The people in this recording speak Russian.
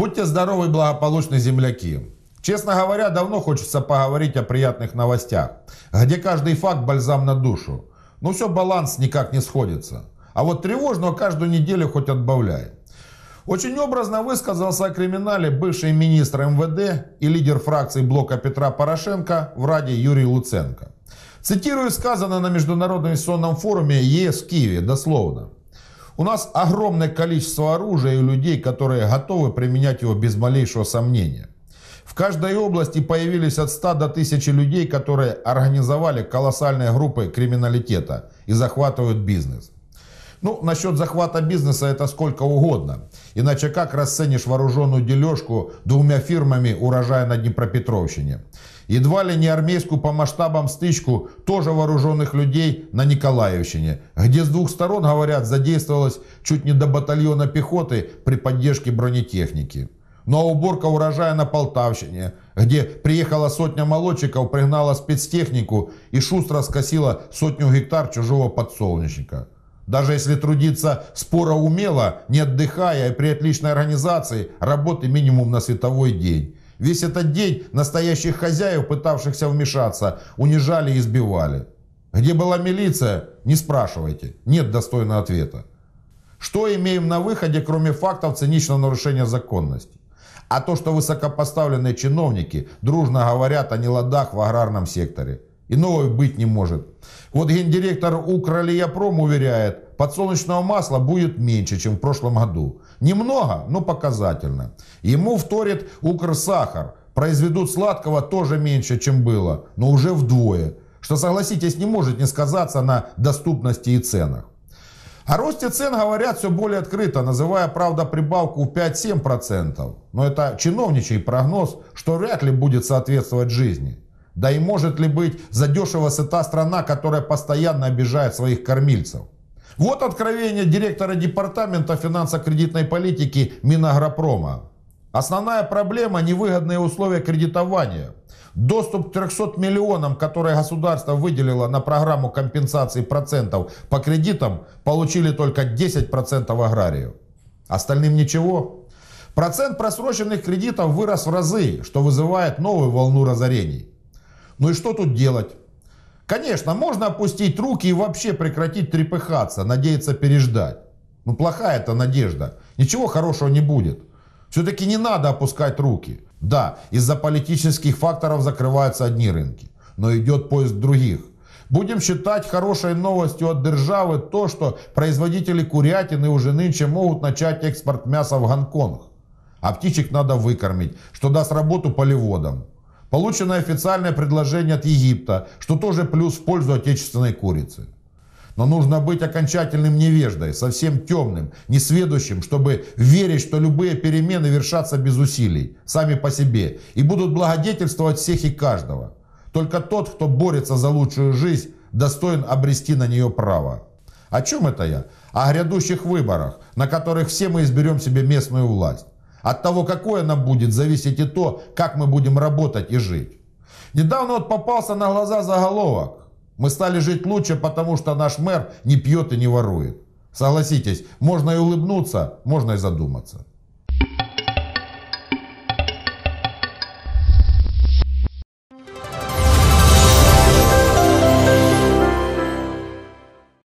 Будьте здоровы и благополучны, земляки. Честно говоря, давно хочется поговорить о приятных новостях, где каждый факт бальзам на душу. Но ну все, баланс никак не сходится. А вот тревожного каждую неделю хоть отбавляй. Очень образно высказался о криминале бывший министр МВД и лидер фракции блока Петра Порошенко в Раде Юрий Луценко. Цитирую сказанное на Международном инвестиционном форуме ЕС в Киеве, дословно. У нас огромное количество оружия и людей, которые готовы применять его без малейшего сомнения. В каждой области появились от 100 до 1000 людей, которые организовали колоссальные группы криминалитета и захватывают бизнес. Ну, насчет захвата бизнеса это сколько угодно. Иначе как расценишь вооруженную дележку двумя фирмами урожая на Днепропетровщине? Едва ли не армейскую по масштабам стычку тоже вооруженных людей на Николаевщине, где с двух сторон, говорят, задействовалось чуть не до батальона пехоты при поддержке бронетехники. Ну а уборка урожая на Полтавщине, где приехала сотня молодчиков, пригнала спецтехнику и шустро скосила сотню гектар чужого подсолнечника – даже если трудиться споро умело, не отдыхая и при отличной организации, работы минимум на световой день. Весь этот день настоящих хозяев, пытавшихся вмешаться, унижали и избивали. Где была милиция, не спрашивайте, нет достойного ответа. Что имеем на выходе, кроме фактов циничного нарушения законности? А то, что высокопоставленные чиновники дружно говорят о неладах в аграрном секторе – Иного быть не может. Вот гендиректор Укралияпром уверяет, подсолнечного масла будет меньше, чем в прошлом году. Немного, но показательно. Ему вторит Укрсахар. Произведут сладкого тоже меньше, чем было, но уже вдвое. Что, согласитесь, не может не сказаться на доступности и ценах. О росте цен говорят все более открыто, называя, правда, прибавку в 5-7%. Но это чиновничий прогноз, что вряд ли будет соответствовать жизни. Да и может ли быть задешево сыта страна, которая постоянно обижает своих кормильцев? Вот откровение директора департамента финансово-кредитной политики Минагропрома. Основная проблема – невыгодные условия кредитования. Доступ к 300 миллионам, которые государство выделило на программу компенсации процентов по кредитам, получили только 10% аграрию. Остальным ничего. Процент просроченных кредитов вырос в разы, что вызывает новую волну разорений. Ну и что тут делать? Конечно, можно опустить руки и вообще прекратить трепыхаться, надеяться переждать. Ну плохая это надежда. Ничего хорошего не будет. Все-таки не надо опускать руки. Да, из-за политических факторов закрываются одни рынки, но идет поиск других. Будем считать хорошей новостью от державы то, что производители курятины уже нынче могут начать экспорт мяса в Гонконг. А птичек надо выкормить, что даст работу полеводам. Получено официальное предложение от Египта, что тоже плюс в пользу отечественной курицы. Но нужно быть окончательным невеждой, совсем темным, несведущим, чтобы верить, что любые перемены вершатся без усилий, сами по себе, и будут благодетельствовать всех и каждого. Только тот, кто борется за лучшую жизнь, достоин обрести на нее право. О чем это я? О грядущих выборах, на которых все мы изберем себе местную власть. От того, какой она будет, зависит и то, как мы будем работать и жить. Недавно вот попался на глаза заголовок. Мы стали жить лучше, потому что наш мэр не пьет и не ворует. Согласитесь, можно и улыбнуться, можно и задуматься.